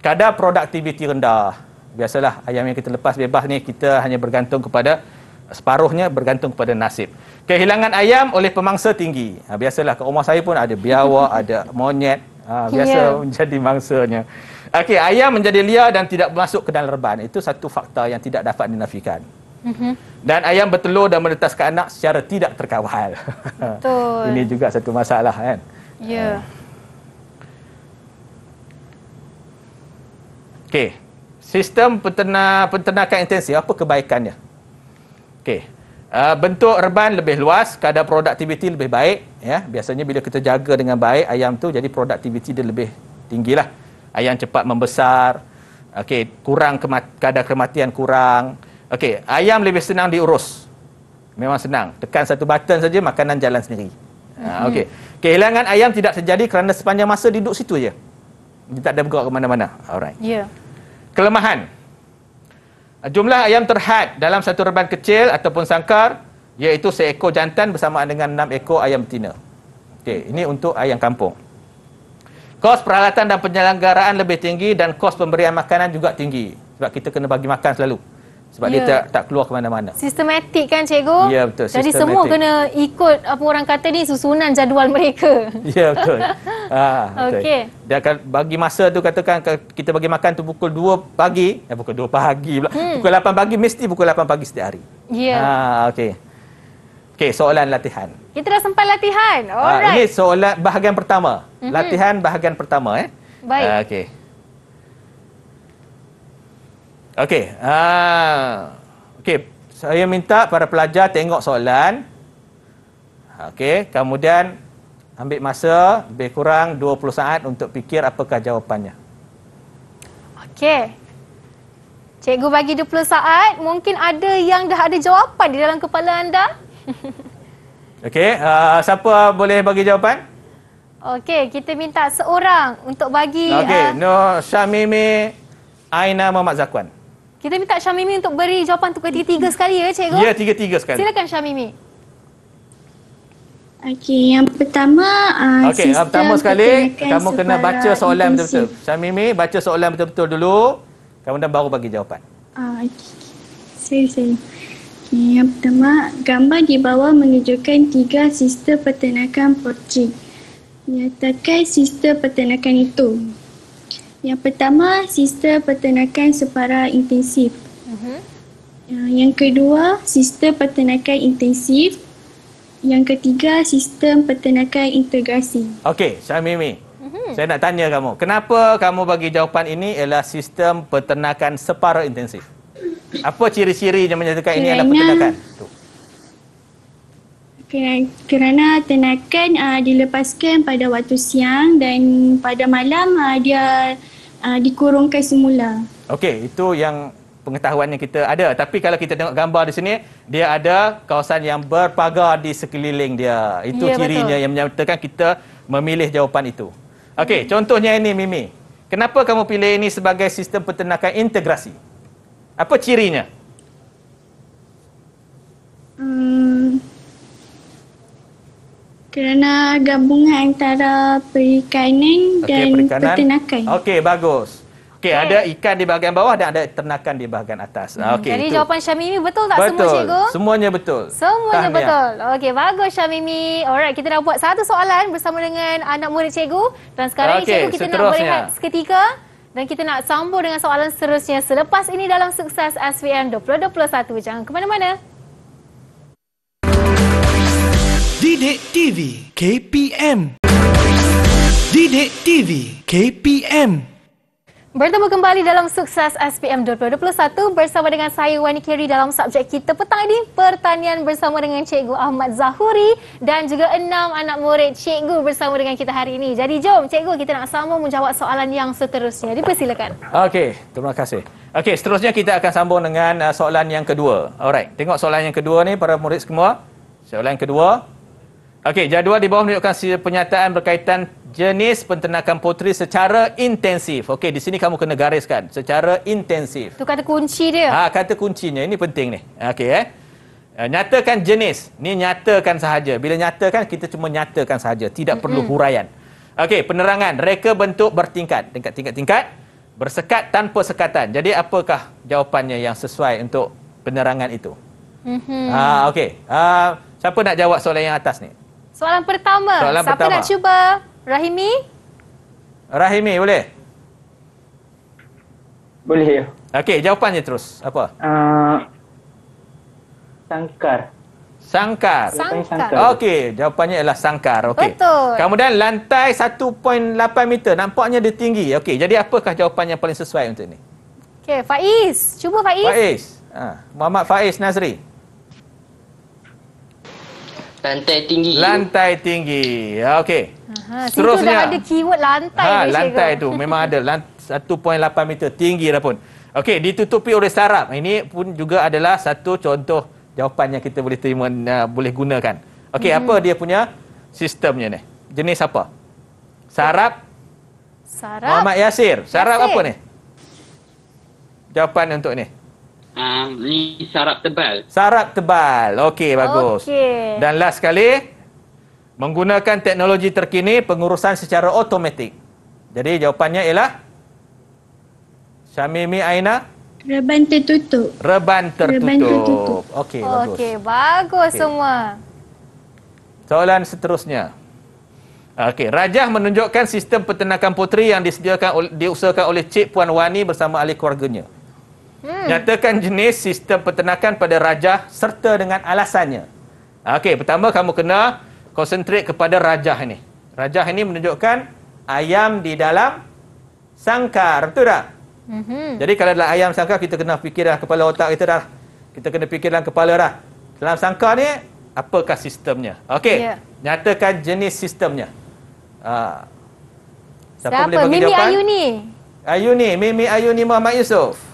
kadar produktiviti rendah biasalah ayam yang kita lepas bebas ni kita hanya bergantung kepada separuhnya bergantung kepada nasib kehilangan ayam oleh pemangsa tinggi ha, biasalah kat rumah saya pun ada biawak (laughs) ada monyet ha, ya. biasa yeah. (laughs) menjadi mangsanya okey ayam menjadi liar dan tidak masuk ke dalam reban itu satu fakta yang tidak dapat dinafikan mhm. dan ayam bertelur dan menetaskan anak secara tidak terkawal. Betul. (laughs) Ini juga satu masalah kan? Ya. Yeah. Okey. Sistem peternak, peternakan intensif, apa kebaikannya? Okey. Uh, bentuk reban lebih luas, kadar produktiviti lebih baik. Ya, biasanya bila kita jaga dengan baik ayam tu, jadi produktiviti dia lebih tinggi lah. Ayam cepat membesar. Okey, kurang kemat, kadar kematian kurang. Okey, ayam lebih senang diurus. Memang senang. Tekan satu button saja, makanan jalan sendiri. Uh, Okey. Kehilangan ayam tidak terjadi kerana sepanjang masa duduk situ je. Dia tak ada bergerak ke mana-mana. Alright. Ya. Yeah kelemahan. Jumlah ayam terhad dalam satu reban kecil ataupun sangkar iaitu seekor jantan bersamaan dengan enam ekor ayam betina. Okay, ini untuk ayam kampung. Kos peralatan dan penyelenggaraan lebih tinggi dan kos pemberian makanan juga tinggi sebab kita kena bagi makan selalu sebab yeah. dia ya. tak tak keluar ke mana-mana. Sistematik kan cikgu? Ya yeah, betul. Jadi semua kena ikut apa orang kata ni susunan jadual mereka. (laughs) Ya yeah, betul. ha, (laughs) betul. Okey. Dia akan bagi masa tu katakan kita bagi makan tu pukul 2 pagi, eh, pukul 2 pagi pula. Hmm. Pukul 8 pagi mesti pukul 8 pagi setiap hari. Ya. Yeah. Ha okey. Okey, soalan latihan. Kita dah sempat latihan. Ah, Alright. Ha, ini soalan bahagian pertama. Mm-hmm. Latihan bahagian pertama eh. Baik. Uh, okey. Okey. Ha. Okey, saya minta para pelajar tengok soalan. Okey, kemudian ambil masa lebih kurang 20 saat untuk fikir apakah jawapannya. Okey. Cikgu bagi 20 saat, mungkin ada yang dah ada jawapan di dalam kepala anda. (laughs) Okey, uh, siapa boleh bagi jawapan? Okey, kita minta seorang untuk bagi. Okey, uh, ah. No Syamimi Aina Muhammad Zakwan. Kita minta Syamimi untuk beri jawapan tu tiga-tiga sekali ya cikgu. Ya, tiga-tiga sekali. Silakan Syamimi. Okey, yang pertama uh, Okey, yang pertama sekali kamu kena baca soalan betul-betul. Syamimi, baca soalan betul-betul dulu. Kamu dah baru bagi jawapan. Uh, ah, okay. saya. sorry. yang pertama, gambar di bawah menunjukkan tiga sistem peternakan porcik. Nyatakan sistem peternakan itu. Yang pertama, sistem peternakan separa intensif. Uh-huh. Yang kedua, sistem peternakan intensif. Yang ketiga, sistem peternakan integrasi. Okey, Syamimi. Uh-huh. Mhm. Saya nak tanya kamu. Kenapa kamu bagi jawapan ini ialah sistem peternakan separa intensif? Apa ciri-ciri yang menyatakan kerana, ini adalah peternakan? Kerana, kerana ternakan uh, dilepaskan pada waktu siang dan pada malam uh, dia uh, dikurungkan semula. Okey, itu yang pengetahuan yang kita ada. Tapi kalau kita tengok gambar di sini, dia ada kawasan yang berpagar di sekeliling dia. Itu ya, cirinya betul. yang menyatakan kita memilih jawapan itu. Okey, hmm. contohnya ini Mimi. Kenapa kamu pilih ini sebagai sistem peternakan integrasi? Apa cirinya? Hmm. Kerana gabungan antara perikanan dan okay, peternakan. Okey, bagus. Okey, okay. ada ikan di bahagian bawah dan ada ternakan di bahagian atas. Hmm, okay, Jadi itu. jawapan Syamimi betul tak betul. semua cikgu? Semuanya betul. Semuanya Tahniah. betul. Okey, bagus Syamimi. Alright, kita dah buat satu soalan bersama dengan anak murid cikgu. Dan sekarang okay, cikgu kita seterusnya. nak melihat seketika. Dan kita nak sambung dengan soalan seterusnya selepas ini dalam sukses SVM 2021. Jangan ke mana-mana. Didik TV KPM Didik TV KPM Bertemu kembali dalam sukses SPM 2021 bersama dengan saya Wani Kiri dalam subjek kita petang ini pertanian bersama dengan Cikgu Ahmad Zahuri dan juga enam anak murid Cikgu bersama dengan kita hari ini. Jadi jom Cikgu kita nak sambung menjawab soalan yang seterusnya. Dipersilakan. Okey, terima kasih. Okey, seterusnya kita akan sambung dengan uh, soalan yang kedua. Alright, tengok soalan yang kedua ni para murid semua. Soalan kedua, Okey, jadual di bawah menunjukkan penyataan berkaitan jenis penternakan poteri secara intensif. Okey, di sini kamu kena gariskan secara intensif. Tu kata kunci dia. Ah, ha, kata kuncinya ini penting ni. Okey eh? eh. nyatakan jenis. Ni nyatakan sahaja. Bila nyatakan kita cuma nyatakan sahaja, tidak mm-hmm. perlu huraian. Okey, penerangan reka bentuk bertingkat, tingkat-tingkat-tingkat, bersekat tanpa sekatan. Jadi apakah jawapannya yang sesuai untuk penerangan itu? Mhm. Ah, uh, okey. Uh, siapa nak jawab soalan yang atas ni? Soalan pertama. Soalan Siapa pertama. nak cuba? Rahimi? Rahimi boleh? Boleh ya. Okey, jawapannya terus. Apa? Uh, sangkar. Sangkar. sangkar. Okey, jawapannya ialah sangkar. Okay. Betul. Kemudian lantai 1.8 meter. Nampaknya dia tinggi. Okey, jadi apakah jawapan yang paling sesuai untuk ini? Okey, Faiz. Cuba Faiz. Faiz. Ha. Muhammad Faiz Nazri. Lantai tinggi. Lantai tinggi. Okey. Seterusnya. Itu dah ada keyword lantai. Ha, lantai cikgu. tu (laughs) memang ada. 1.8 meter tinggi dah pun. Okey, ditutupi oleh sarap. Ini pun juga adalah satu contoh jawapan yang kita boleh terima, uh, boleh gunakan. Okey, hmm. apa dia punya sistemnya ni? Jenis apa? Sarap? Sarap. Muhammad Yasir. Sarap Yasir. apa ni? Jawapan untuk ni. Ah, ni sarap tebal. Sarap tebal. Okey bagus. Okay. Dan last sekali menggunakan teknologi terkini pengurusan secara otomatik. Jadi jawapannya ialah Syamimi Aina Reban tertutup. Reban tertutup. Okey okay, bagus. Okey bagus okay. semua. Soalan seterusnya. Okey, Rajah menunjukkan sistem peternakan puteri yang disediakan diusahakan oleh Cik Puan Wani bersama ahli keluarganya. Hmm. Nyatakan jenis sistem peternakan pada raja serta dengan alasannya. Okey, pertama kamu kena konsentrate kepada raja ini. Raja ini menunjukkan ayam di dalam sangkar. Betul tak? hmm Jadi kalau dalam ayam sangkar, kita kena fikir dah kepala otak kita dah. Kita kena fikir dalam kepala dah. Dalam sangkar ni, apakah sistemnya? Okey, yeah. nyatakan jenis sistemnya. Uh, ah. siapa, siapa boleh bagi Mimi Ayuni Ayu Mimi Ayu Muhammad Yusof.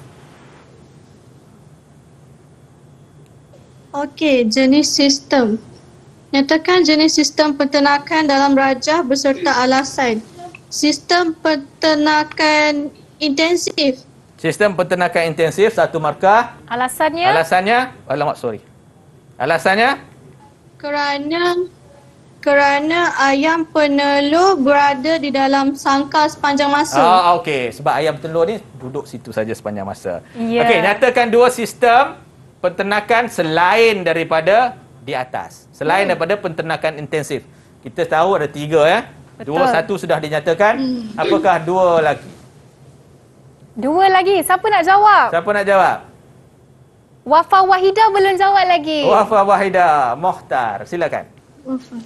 Okey, jenis sistem. Nyatakan jenis sistem peternakan dalam rajah berserta alasan. Sistem peternakan intensif. Sistem peternakan intensif satu markah. Alasannya? Alasannya? Alamak, sorry. Alasannya? Kerana kerana ayam penelur berada di dalam sangkar sepanjang masa. Ah, okey. Sebab ayam telur ni duduk situ saja sepanjang masa. Yeah. Okey, nyatakan dua sistem Pentenakan selain daripada di atas. Selain hmm. daripada pentenakan intensif. Kita tahu ada tiga ya. Eh? Dua, satu sudah dinyatakan. Hmm. Apakah dua lagi? Dua lagi. Siapa nak jawab? Siapa nak jawab? Wafa Wahida belum jawab lagi. Wafa Wahida, Mohtar. Silakan. Wafa.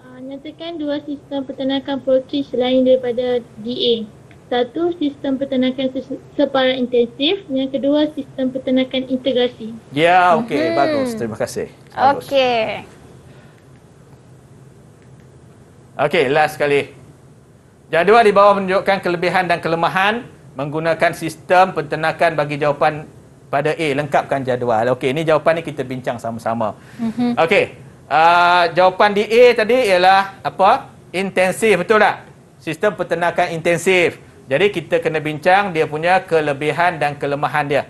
Uh, nyatakan dua sistem pertenakan poultry selain daripada DA. Satu, sistem peternakan separa intensif. Yang kedua, sistem peternakan integrasi. Ya, yeah, okey. hmm Bagus. Terima kasih. Okey. Okey, last sekali. Jadual di bawah menunjukkan kelebihan dan kelemahan menggunakan sistem peternakan bagi jawapan pada A. Lengkapkan jadual. Okey, ini jawapan ni kita bincang sama-sama. mm Okey. Uh, jawapan di A tadi ialah apa? Intensif, betul tak? Sistem peternakan intensif. Jadi kita kena bincang dia punya kelebihan dan kelemahan dia.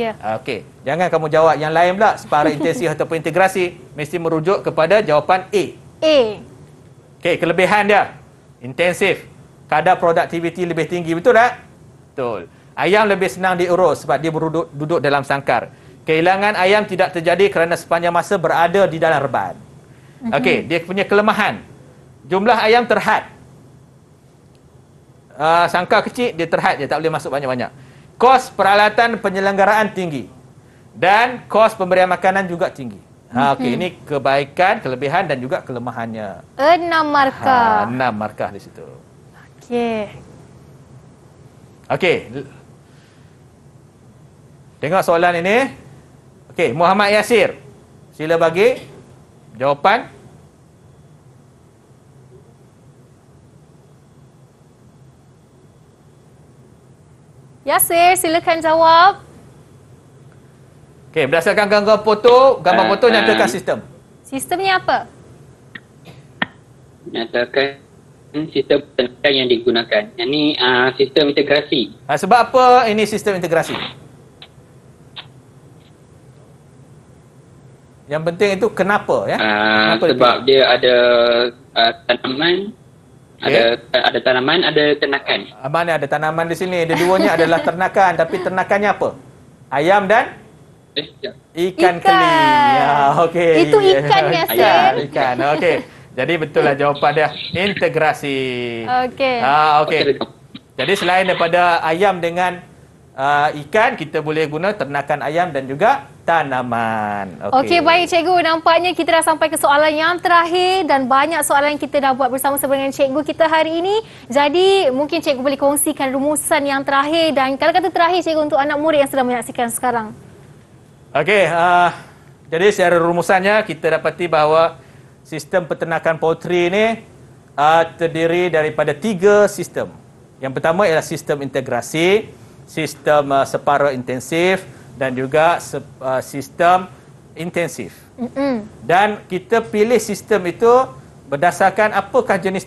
Ya. Ah, okey. Jangan kamu jawab yang lain pula separa intensi (laughs) ataupun integrasi. Mesti merujuk kepada jawapan A. A. Okey, kelebihan dia. Intensif. Kadar produktiviti lebih tinggi. Betul tak? Betul. Ayam lebih senang diurus sebab dia berduduk duduk dalam sangkar. Kehilangan ayam tidak terjadi kerana sepanjang masa berada di dalam reban. Mhm. Okey, mm-hmm. dia punya kelemahan. Jumlah ayam terhad uh, sangka kecil dia terhad je tak boleh masuk banyak-banyak kos peralatan penyelenggaraan tinggi dan kos pemberian makanan juga tinggi Ha, ah, mhm. okay. Ini kebaikan, kelebihan dan juga kelemahannya. Enam markah. Ha, enam markah di situ. Okey. Okey. Tengok soalan ini. Okey, Muhammad Yasir. Sila bagi jawapan. Yasir, silakan jawab. Okey, berdasarkan gambar foto, gambar uh, foto nyatakan uh, sistem. Sistemnya apa? Nyatakan sistem pendidikan yang digunakan. Yang ni uh, sistem integrasi. Uh, sebab apa ini sistem integrasi? Yang penting itu kenapa ya? Uh, kenapa sebab itu? dia ada uh, tanaman Okay. Ada ada tanaman, ada ternakan. Abang ni ada tanaman di sini. Dia duanya adalah ternakan. (laughs) Tapi ternakannya apa? Ayam dan? Eh, ya. ikan. Ikan keli. Ya, okay. Itu ikan ya, Sen? Ayam. Ikan, okey. Jadi betul lah jawapan dia. Integrasi. Okey. Ah, okey. Okay. Jadi selain daripada ayam dengan uh, ikan kita boleh guna ternakan ayam dan juga tanaman. Okey okay, baik cikgu nampaknya kita dah sampai ke soalan yang terakhir dan banyak soalan yang kita dah buat bersama sama dengan cikgu kita hari ini. Jadi mungkin cikgu boleh kongsikan rumusan yang terakhir dan kalau kata terakhir cikgu untuk anak murid yang sedang menyaksikan sekarang. Okey uh, jadi secara rumusannya kita dapati bahawa sistem peternakan poultry ini uh, terdiri daripada tiga sistem. Yang pertama ialah Sistem integrasi sistem uh, separa intensif dan juga se- uh, sistem intensif. Mm-hmm. Dan kita pilih sistem itu berdasarkan apakah jenis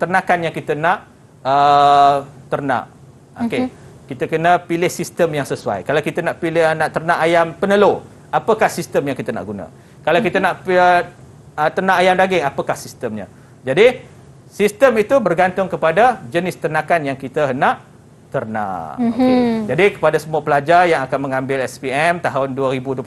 ternakan yang kita nak uh, ternak. Okey. Mm-hmm. Kita kena pilih sistem yang sesuai. Kalau kita nak pilih uh, nak ternak ayam penelur, apakah sistem yang kita nak guna? Kalau mm-hmm. kita nak pilih, uh, uh, ternak ayam daging, apakah sistemnya? Jadi, sistem itu bergantung kepada jenis ternakan yang kita nak terna. Mm-hmm. Okay. Jadi kepada semua pelajar yang akan mengambil SPM tahun 2021,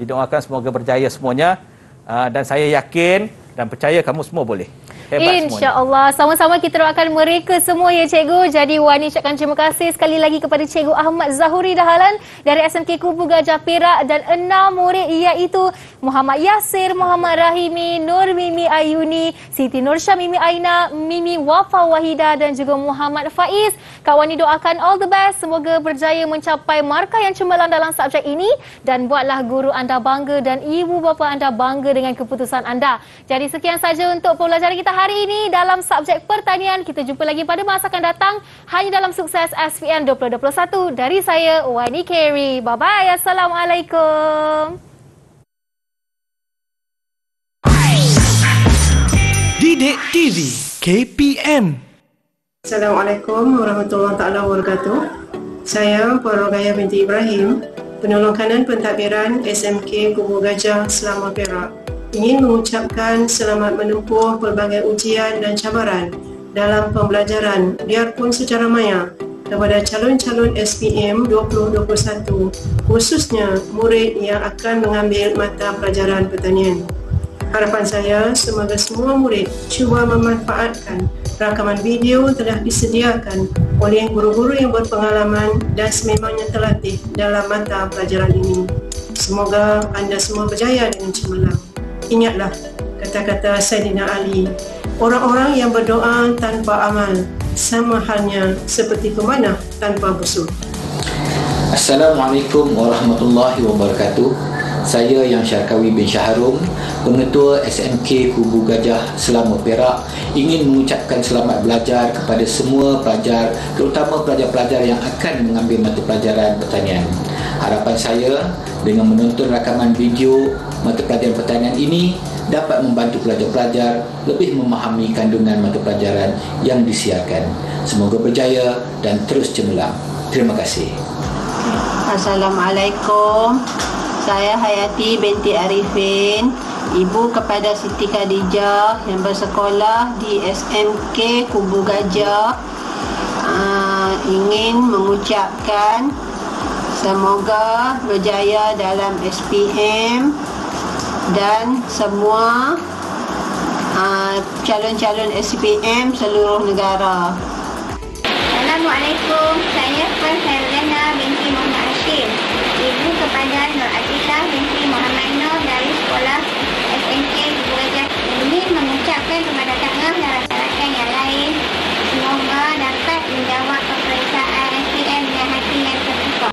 didoakan semoga berjaya semuanya uh, dan saya yakin dan percaya kamu semua boleh. Hebat InsyaAllah. Sama-sama kita doakan mereka semua ya cikgu. Jadi Wani ucapkan terima kasih sekali lagi kepada cikgu Ahmad Zahuri Dahalan dari SMK Kubu Gajah Perak dan enam murid iaitu Muhammad Yasir, Muhammad Rahimi, Nur Mimi Ayuni, Siti Nur Syah Mimi Aina, Mimi Wafa Wahida dan juga Muhammad Faiz. Kak Wani doakan all the best. Semoga berjaya mencapai markah yang cemerlang dalam subjek ini dan buatlah guru anda bangga dan ibu bapa anda bangga dengan keputusan anda. Jadi sekian saja untuk pembelajaran kita hari ini dalam subjek pertanian. Kita jumpa lagi pada masa akan datang hanya dalam sukses SPM 2021 dari saya Wani Carey. Bye-bye. Assalamualaikum. Didik TV KPM Assalamualaikum warahmatullahi taala wabarakatuh. Saya Perogaya binti Ibrahim, penolong kanan pentadbiran SMK Kubu Gajah Selama Perak ingin mengucapkan selamat menempuh pelbagai ujian dan cabaran dalam pembelajaran biarpun secara maya kepada calon-calon SPM 2021 khususnya murid yang akan mengambil mata pelajaran pertanian. Harapan saya semoga semua murid cuba memanfaatkan rakaman video telah disediakan oleh guru-guru yang berpengalaman dan sememangnya terlatih dalam mata pelajaran ini. Semoga anda semua berjaya dengan cemerlang ingatlah kata-kata Sayyidina Ali. Orang-orang yang berdoa tanpa amal sama halnya seperti kemana tanpa busur. Assalamualaikum warahmatullahi wabarakatuh. Saya Yang Syarkawi bin Syahrum, Pengetua SMK Kubu Gajah Selama Perak ingin mengucapkan selamat belajar kepada semua pelajar terutama pelajar-pelajar yang akan mengambil mata pelajaran pertanian. Harapan saya dengan menonton rakaman video mata pelajaran pertanian ini dapat membantu pelajar-pelajar lebih memahami kandungan mata pelajaran yang disiarkan. Semoga berjaya dan terus cemerlang. Terima kasih. Assalamualaikum. Saya Hayati binti Arifin, ibu kepada Siti Khadijah yang bersekolah di SMK Kubu Gajah. Uh, ingin mengucapkan semoga berjaya dalam SPM dan semua uh, calon-calon SPM seluruh negara. Assalamualaikum. Saya Puan Helena binti Muhammad Hashim. Ibu kepada Nur Atika binti Muhammad Nur dari sekolah SNK di Ini mengucapkan kepada tangan dan rakan-rakan yang lain. Semoga dapat menjawab keperiksaan SPM dengan hati yang terbuka.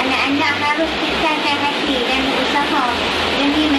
Anak-anak harus kisahkan hati dan berusaha demi